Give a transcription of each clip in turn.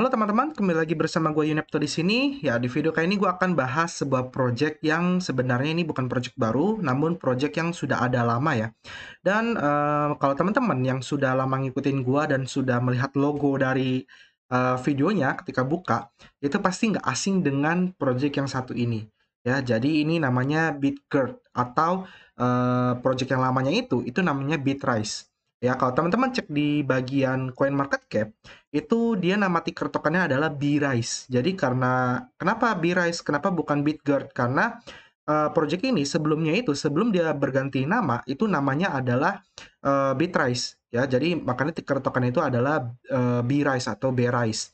Halo teman-teman, kembali lagi bersama gue Yunepto di sini. Ya, di video kali ini gue akan bahas sebuah project yang sebenarnya ini bukan project baru, namun project yang sudah ada lama ya. Dan uh, kalau teman-teman yang sudah lama ngikutin gue dan sudah melihat logo dari uh, videonya ketika buka, itu pasti nggak asing dengan project yang satu ini. Ya, jadi ini namanya BitGird atau uh, project yang lamanya itu, itu namanya BitRise. Ya, kalau teman-teman cek di bagian Coin Market Cap itu dia nama ticker tokennya adalah BRISE. Jadi karena kenapa BRISE, kenapa bukan BitGuard? Karena uh, project ini sebelumnya itu sebelum dia berganti nama, itu namanya adalah uh, eh, BitRise ya. Jadi makanya ticker tokennya itu adalah uh, eh, BRISE atau BRISE.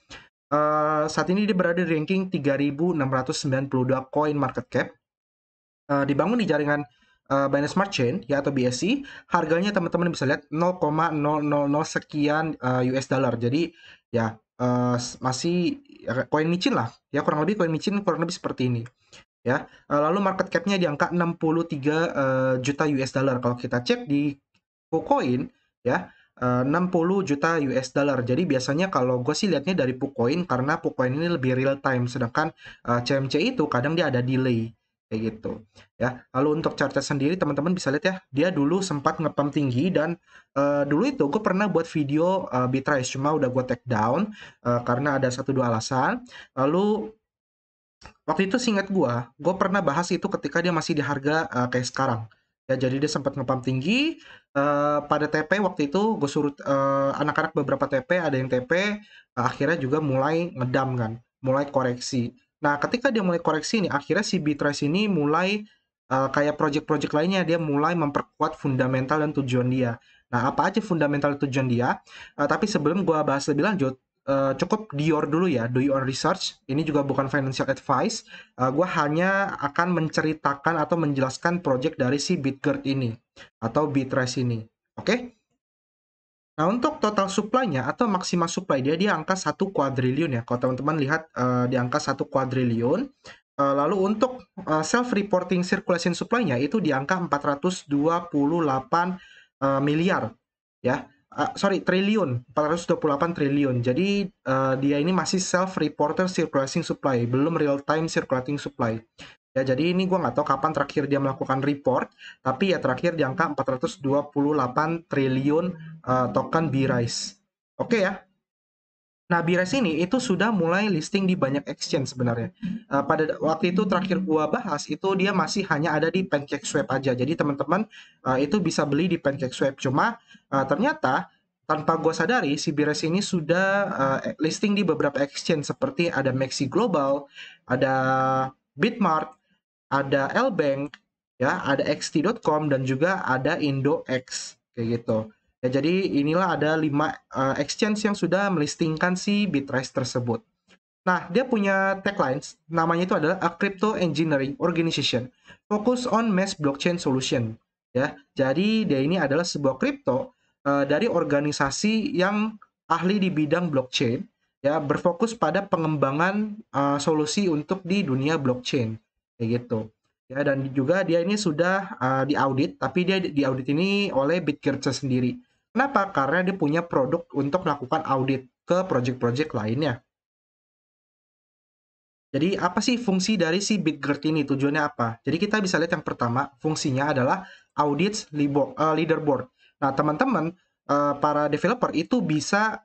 Uh, saat ini dia berada di ranking 3692 coin market cap. Uh, dibangun di jaringan uh, eh, Binance Smart Chain ya atau BSC harganya teman-teman bisa lihat 0,000 sekian uh, eh, US dollar jadi ya uh, masih ya, koin micin lah ya kurang lebih koin micin kurang lebih seperti ini ya uh, lalu market capnya di angka 63 uh, juta US dollar kalau kita cek di Pukoin ya uh, 60 juta US dollar. Jadi biasanya kalau gue sih lihatnya dari Pukoin karena Pukoin ini lebih real time sedangkan uh, CMC itu kadang dia ada delay kayak gitu ya lalu untuk chartnya sendiri teman-teman bisa lihat ya dia dulu sempat ngepam tinggi dan uh, dulu itu gue pernah buat video uh, bitrise cuma udah gue take down uh, karena ada satu dua alasan lalu waktu itu singkat gue gue pernah bahas itu ketika dia masih di harga uh, kayak sekarang ya jadi dia sempat ngepam tinggi uh, pada TP waktu itu gue suruh uh, anak-anak beberapa TP ada yang TP uh, akhirnya juga mulai ngedam kan mulai koreksi Nah, ketika dia mulai koreksi ini, akhirnya si Bitrise ini mulai uh, kayak project-project lainnya, dia mulai memperkuat fundamental dan tujuan dia. Nah, apa aja fundamental dan tujuan dia? Uh, tapi sebelum gue bahas lebih lanjut, uh, cukup dior dulu ya, do your research. Ini juga bukan financial advice. Uh, gue hanya akan menceritakan atau menjelaskan project dari si Bitgert ini atau Bitrise ini. Oke? Okay? Nah, untuk total supply-nya atau maksimal supply dia di angka 1 kuadriliun ya. Kalau teman-teman lihat uh, di angka 1 kuadriliun. Uh, lalu untuk uh, eh, self reporting circulation supply-nya itu di angka 428 uh, miliar ya. Uh, sorry triliun 428 triliun jadi uh, dia ini masih self reporter circulating supply belum real time circulating supply Ya, jadi ini gue nggak tahu kapan terakhir dia melakukan report, tapi ya terakhir di angka 428 triliun uh, token B-Rise. Oke ya. Nah, B-Rise ini itu sudah mulai listing di banyak exchange sebenarnya. Uh, pada waktu itu terakhir gue bahas, itu dia masih hanya ada di Pancake Swap aja. Jadi teman-teman uh, itu bisa beli di Pancake Swap Cuma uh, ternyata tanpa gue sadari si Bires ini sudah uh, listing di beberapa exchange seperti ada Maxi Global, ada Bitmart, ada Lbank, ya, ada xt.com dan juga ada IndoX kayak gitu. Ya, jadi inilah ada 5 uh, eh, exchange yang sudah melistingkan si Bitrise tersebut. Nah, dia punya taglines, namanya itu adalah a crypto engineering organization focus on mass blockchain solution. Ya, jadi dia ini adalah sebuah kripto uh, eh, dari organisasi yang ahli di bidang blockchain, ya berfokus pada pengembangan uh, solusi untuk di dunia blockchain kayak gitu ya dan juga dia ini sudah uh, diaudit tapi dia diaudit ini oleh Bitkircher sendiri kenapa karena dia punya produk untuk melakukan audit ke project-project lainnya jadi apa sih fungsi dari si Bitgert ini tujuannya apa jadi kita bisa lihat yang pertama fungsinya adalah audit eh, leaderboard nah teman-teman eh, para developer itu bisa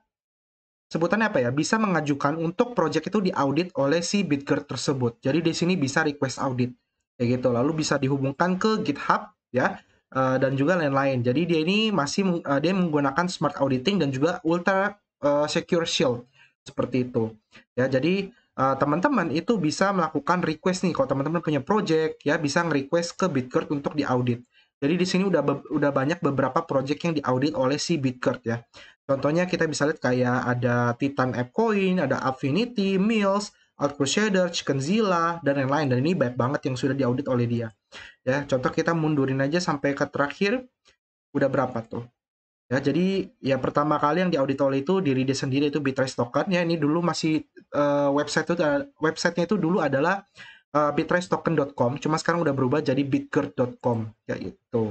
sebutannya apa ya bisa mengajukan untuk project itu diaudit oleh si Bitger tersebut. Jadi di sini bisa request audit kayak gitu. Lalu bisa dihubungkan ke GitHub ya eh, dan juga lain-lain. Jadi dia ini masih eh, dia menggunakan smart auditing dan juga ultra eh, secure shield seperti itu. Ya, jadi teman-teman uh, itu bisa melakukan request nih kalau teman-teman punya project ya bisa nge-request ke Bitcard untuk diaudit. Jadi di sini udah udah banyak beberapa project yang diaudit oleh si Bitcard ya. Contohnya kita bisa lihat kayak ada Titan App Coin, ada Affinity, Mills, Crusader, Chickenzilla, dan lain-lain. Dan ini banyak banget yang sudah diaudit oleh dia. Ya, contoh kita mundurin aja sampai ke terakhir, udah berapa tuh? Ya, jadi ya pertama kali yang diaudit oleh itu diri dia sendiri itu Bitrise Token. Ya, ini dulu masih uh, website itu uh, websitenya itu dulu adalah uh, eh, bitracetoken.com, cuma sekarang udah berubah jadi bitgird.com kayak itu.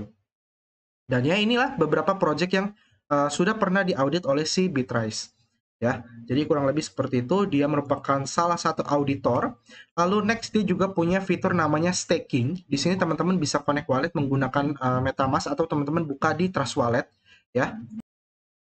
Dan ya inilah beberapa project yang Eh, sudah pernah diaudit oleh si Bitrise ya. Jadi kurang lebih seperti itu, dia merupakan salah satu auditor. Lalu next dia juga punya fitur namanya staking. Di sini teman-teman bisa connect wallet menggunakan uh, MetaMask atau teman-teman buka di Trust Wallet ya.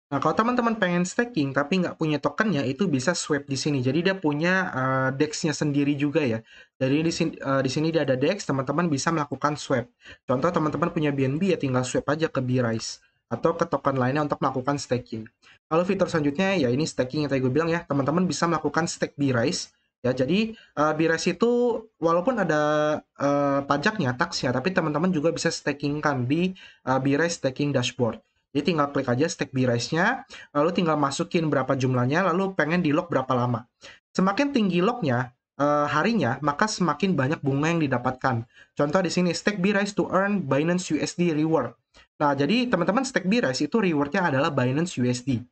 Nah, kalau teman-teman pengen staking tapi nggak punya tokennya, itu bisa swap di sini. Jadi dia punya uh, eh, dex sendiri juga ya. Jadi di sini, uh, di sini dia ada DEX, teman-teman bisa melakukan swap. Contoh teman-teman punya BNB ya tinggal swap aja ke Birise atau ke token lainnya untuk melakukan staking. Lalu fitur selanjutnya ya ini staking yang tadi gue bilang ya, teman-teman bisa melakukan stake b Rise. Ya, jadi uh, eh, Biras itu walaupun ada uh, eh, pajaknya, taxnya tapi teman-teman juga bisa stakingkan di uh, eh, Biras staking dashboard. Jadi tinggal klik aja stake Biras-nya, lalu tinggal masukin berapa jumlahnya, lalu pengen di lock berapa lama. Semakin tinggi locknya, Eh, harinya, maka semakin banyak bunga yang didapatkan. Contoh di sini, stake B-Rise to earn Binance USD reward. Nah, jadi teman-teman stake B-Rise itu rewardnya adalah Binance USD,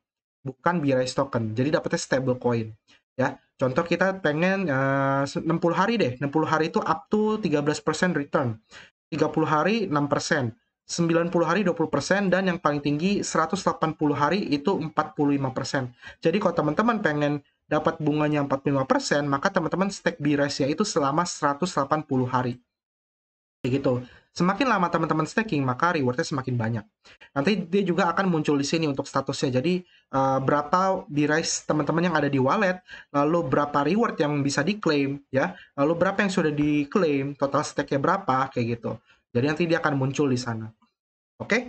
bukan B-Rise token. Jadi dapatnya stable coin. Ya, contoh kita pengen eh, uh, 60 hari deh. 60 hari itu up to 13% return. 30 hari 6%, 90 hari 20% dan yang paling tinggi 180 hari itu 45%. Jadi kalau teman-teman pengen dapat bunganya 45%, maka teman-teman stake B-nya itu selama 180 hari. Kayak gitu. Semakin lama teman-teman staking, maka rewardnya semakin banyak. Nanti dia juga akan muncul di sini untuk statusnya. Jadi, uh, berapa b teman-teman yang ada di wallet, lalu berapa reward yang bisa diklaim, ya, lalu berapa yang sudah diklaim, total stake-nya berapa, kayak gitu. Jadi nanti dia akan muncul di sana. Oke? Okay?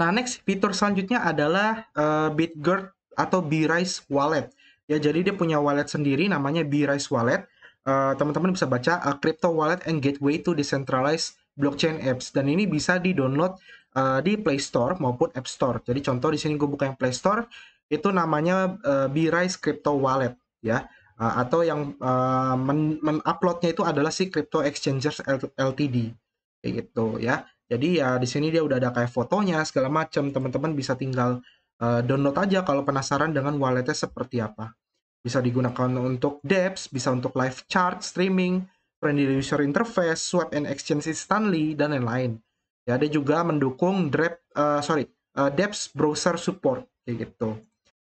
Nah, next fitur selanjutnya adalah uh, eh, BitGuard atau BRise Wallet. Ya, jadi dia punya wallet sendiri namanya BRise Wallet. Eh, teman-teman uh, bisa baca uh, Crypto Wallet and Gateway to Decentralized Blockchain Apps dan ini bisa di-download uh, di Play Store maupun App Store. Jadi contoh di sini gue buka yang Play Store itu namanya uh, BRise Crypto Wallet ya. Uh, atau yang uh, men-uploadnya itu adalah si Crypto Exchangers Ltd kayak gitu ya. Jadi ya di sini dia udah ada kayak fotonya segala macam. Teman-teman bisa tinggal uh, download aja kalau penasaran dengan walletnya seperti apa. Bisa digunakan untuk dApps, bisa untuk live chart, streaming, friendly user interface, swap and exchange instantly dan lain-lain. Ya ada juga mendukung Drap, uh, eh, sorry, uh, eh, dApps browser support kayak gitu.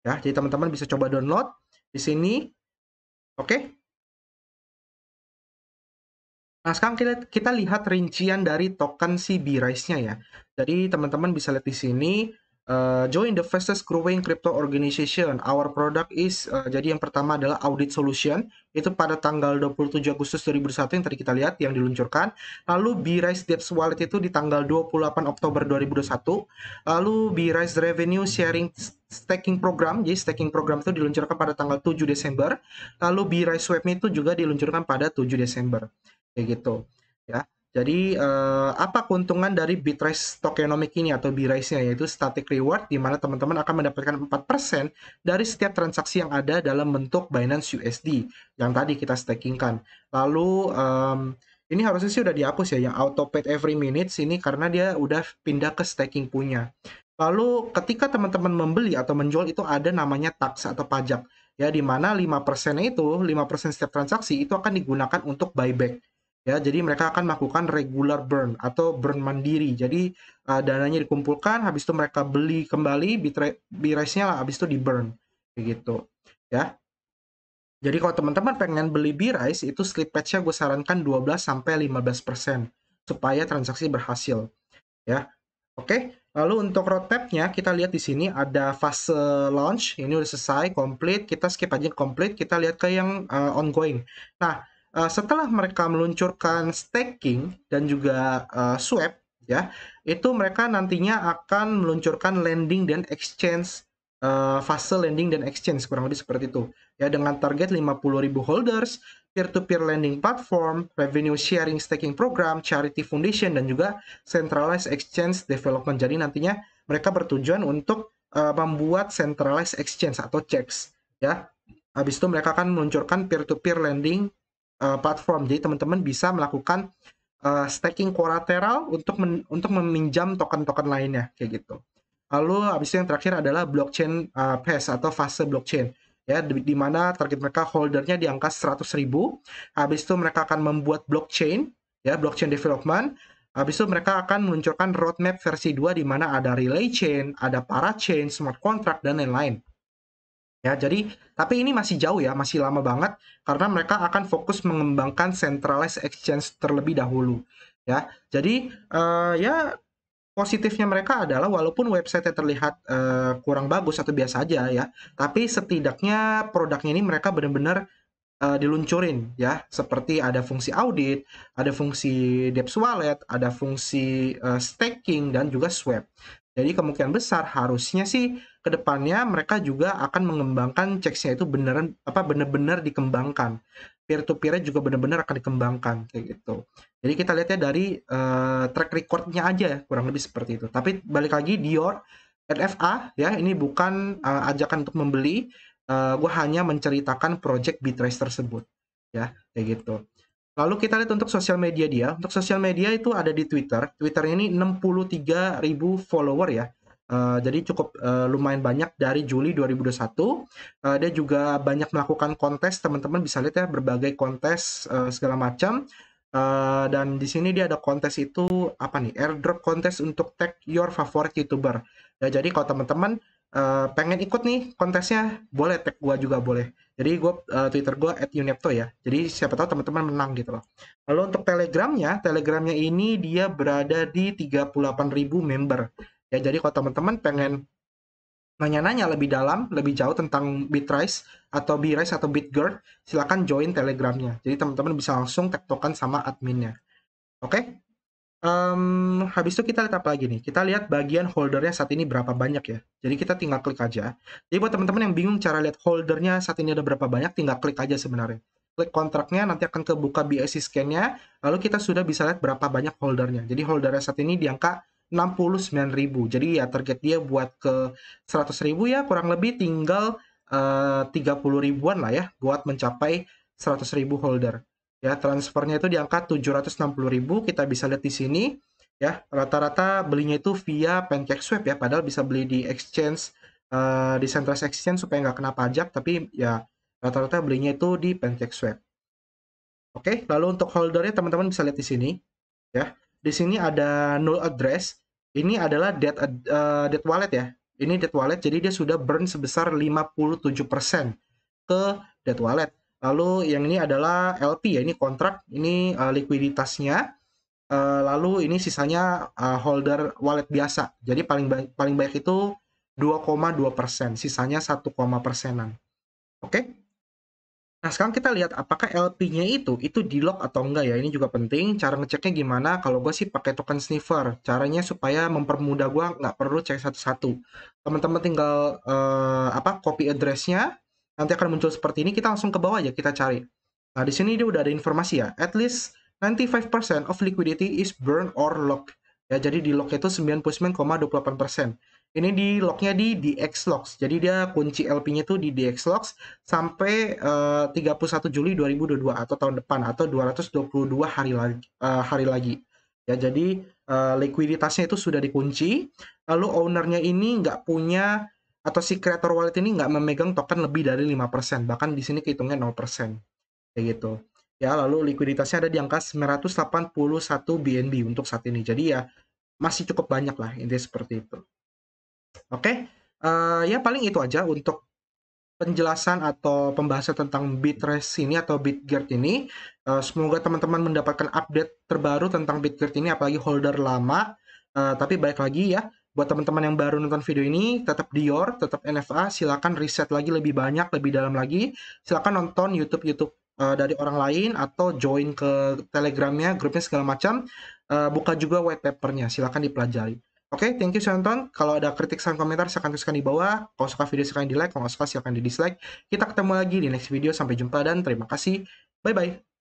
Ya, jadi teman-teman bisa coba download di sini. Oke. Okay? Nah, sekarang kita, kita lihat rincian dari token si rise nya ya. Jadi, teman-teman bisa lihat di sini, uh, join the fastest growing crypto organization. Our product is, uh, jadi yang pertama adalah Audit Solution. Itu pada tanggal 27 Agustus 2021 yang tadi kita lihat, yang diluncurkan. Lalu, B Rise Depth Wallet itu di tanggal 28 Oktober 2021. Lalu, B Rise Revenue Sharing staking program. Jadi staking program itu diluncurkan pada tanggal 7 Desember. Lalu B BRISE Web itu juga diluncurkan pada 7 Desember kayak gitu ya. Jadi eh, apa keuntungan dari Bitrise tokenomics ini atau bitrise nya yaitu static reward di mana teman-teman akan mendapatkan 4% dari setiap transaksi yang ada dalam bentuk Binance USD yang tadi kita stakingkan. Lalu eh, ini harusnya sih udah dihapus ya yang auto paid every minute sini karena dia udah pindah ke staking punya. Lalu ketika teman-teman membeli atau menjual itu ada namanya tax atau pajak ya di mana 5% itu 5% setiap transaksi itu akan digunakan untuk buyback ya jadi mereka akan melakukan regular burn atau burn mandiri jadi uh, dananya dikumpulkan habis itu mereka beli kembali bitrate-nya lah habis itu di burn begitu ya jadi kalau teman-teman pengen beli B-Rise itu slip nya gue sarankan 12 sampai 15% supaya transaksi berhasil ya. Oke, lalu untuk roadmap-nya kita lihat di sini ada fase launch, ini udah selesai, complete, kita skip aja complete, kita lihat ke yang uh, ongoing. Nah, uh, setelah mereka meluncurkan staking dan juga uh, swap ya itu mereka nantinya akan meluncurkan lending dan exchange uh, fase lending dan exchange kurang lebih seperti itu ya dengan target 50.000 holders peer to peer lending platform revenue sharing staking program charity foundation dan juga centralized exchange development jadi nantinya mereka bertujuan untuk uh, membuat centralized exchange atau checks ya habis itu mereka akan meluncurkan peer to peer lending uh, platform. Jadi teman-teman bisa melakukan uh, eh, staking collateral untuk men untuk meminjam token-token lainnya kayak gitu. Lalu habis itu yang terakhir adalah blockchain uh, eh, pass e atau fase blockchain ya di, di mana target mereka holdernya di angka 100.000. Habis itu mereka akan membuat blockchain ya blockchain development Habis itu mereka akan meluncurkan roadmap versi 2 di mana ada relay chain, ada parachain, smart contract, dan lain-lain. Ya, jadi tapi ini masih jauh ya, masih lama banget karena mereka akan fokus mengembangkan centralized exchange terlebih dahulu. Ya, jadi uh, ya positifnya mereka adalah walaupun website terlihat uh, kurang bagus atau biasa aja ya, tapi setidaknya produknya ini mereka benar-benar uh, diluncurin ya, seperti ada fungsi audit, ada fungsi debt wallet, ada fungsi uh, staking dan juga swap. Jadi kemungkinan besar harusnya sih kedepannya mereka juga akan mengembangkan checksnya itu beneran apa bener-bener dikembangkan. Peer to peer juga bener-bener akan dikembangkan kayak gitu. Jadi kita lihatnya dari uh, track recordnya aja ya kurang lebih seperti itu. Tapi balik lagi Dior NFA ya ini bukan uh, ajakan untuk membeli. Uh, eh, gue hanya menceritakan project Bitrace tersebut ya kayak gitu. Lalu kita lihat untuk sosial media dia. Untuk sosial media itu ada di Twitter. Twitter ini 63.000 follower ya. Uh, jadi cukup uh, lumayan banyak dari Juli 2021. Uh, eh, dia juga banyak melakukan kontes, teman-teman bisa lihat ya berbagai kontes uh, segala macam. Uh, dan di sini dia ada kontes itu apa nih? Airdrop kontes untuk tag your favorite YouTuber. Ya, jadi kalau teman-teman Eh, pengen ikut nih kontesnya boleh tag gue juga boleh jadi gue uh, twitter gue at unepto ya jadi siapa tahu teman-teman menang gitu loh lalu untuk telegramnya telegramnya ini dia berada di 38.000 member ya jadi kalau teman-teman pengen nanya-nanya lebih dalam, lebih jauh tentang Bitrise atau birise atau girl silahkan join telegramnya. Jadi teman-teman bisa langsung tektokan sama adminnya. Oke, okay? Um, habis itu kita lihat apa lagi nih, kita lihat bagian holdernya saat ini berapa banyak ya. Jadi kita tinggal klik aja. Jadi buat teman-teman yang bingung cara lihat holdernya saat ini ada berapa banyak, tinggal klik aja sebenarnya. Klik kontraknya, nanti akan kebuka BSI scan-nya, lalu kita sudah bisa lihat berapa banyak holdernya Jadi holdernya saat ini di angka 69.000. Jadi ya target dia buat ke 100.000 ya, kurang lebih tinggal eh, uh, 30 ribuan lah ya buat mencapai 100.000 holder ya transfernya itu di angka 760.000 kita bisa lihat di sini ya rata-rata belinya itu via Pancake Swap ya padahal bisa beli di exchange uh, di Central Exchange supaya nggak kena pajak tapi ya rata-rata belinya itu di Pancake Swap. oke lalu untuk holdernya teman-teman bisa lihat di sini ya di sini ada null address ini adalah dead, uh, eh, dead wallet ya ini dead wallet jadi dia sudah burn sebesar 57% ke dead wallet Lalu yang ini adalah LP ya, ini kontrak, ini uh, likuiditasnya. Uh, lalu ini sisanya uh, holder wallet biasa. Jadi paling ba paling banyak itu 2,2 persen, sisanya 1, persenan. Oke? Okay? Nah sekarang kita lihat apakah LP-nya itu itu di lock atau enggak ya. Ini juga penting. Cara ngeceknya gimana? Kalau gue sih pakai token sniffer. Caranya supaya mempermudah gue nggak perlu cek satu-satu. Teman-teman tinggal uh, apa copy address-nya, nanti akan muncul seperti ini, kita langsung ke bawah aja kita cari. Nah, di sini dia udah ada informasi ya. At least 95% of liquidity is burn or lock Ya, jadi di lock itu 99,28%. Ini di locknya di DX Locks. Jadi dia kunci LP-nya itu di DX Locks sampai eh, uh, 31 Juli 2022 atau tahun depan atau 222 hari lagi. Uh, hari lagi. Ya, jadi uh, likuiditasnya itu sudah dikunci. Lalu ownernya ini nggak punya atau si creator wallet ini nggak memegang token lebih dari 5%, bahkan di sini kehitungnya 0%. Kayak gitu. Ya, lalu likuiditasnya ada di angka 981 BNB untuk saat ini. Jadi ya masih cukup banyak lah ini seperti itu. Oke, okay? uh, eh, ya paling itu aja untuk penjelasan atau pembahasan tentang Bitrace ini atau Bitgert ini. Uh, semoga teman-teman mendapatkan update terbaru tentang Bitgert ini apalagi holder lama. Uh, tapi baik lagi ya, buat teman-teman yang baru nonton video ini, tetap Dior, tetap NFA, silakan riset lagi lebih banyak, lebih dalam lagi. Silakan nonton YouTube-YouTube uh, eh, dari orang lain atau join ke Telegramnya, grupnya segala macam. Uh, buka juga white papernya, silakan dipelajari. Oke, okay, thank you sudah nonton. Kalau ada kritik, saran, komentar, silakan tuliskan di bawah. Kalau suka video, silakan di like. Kalau suka, silakan di dislike. Kita ketemu lagi di next video. Sampai jumpa dan terima kasih. Bye-bye.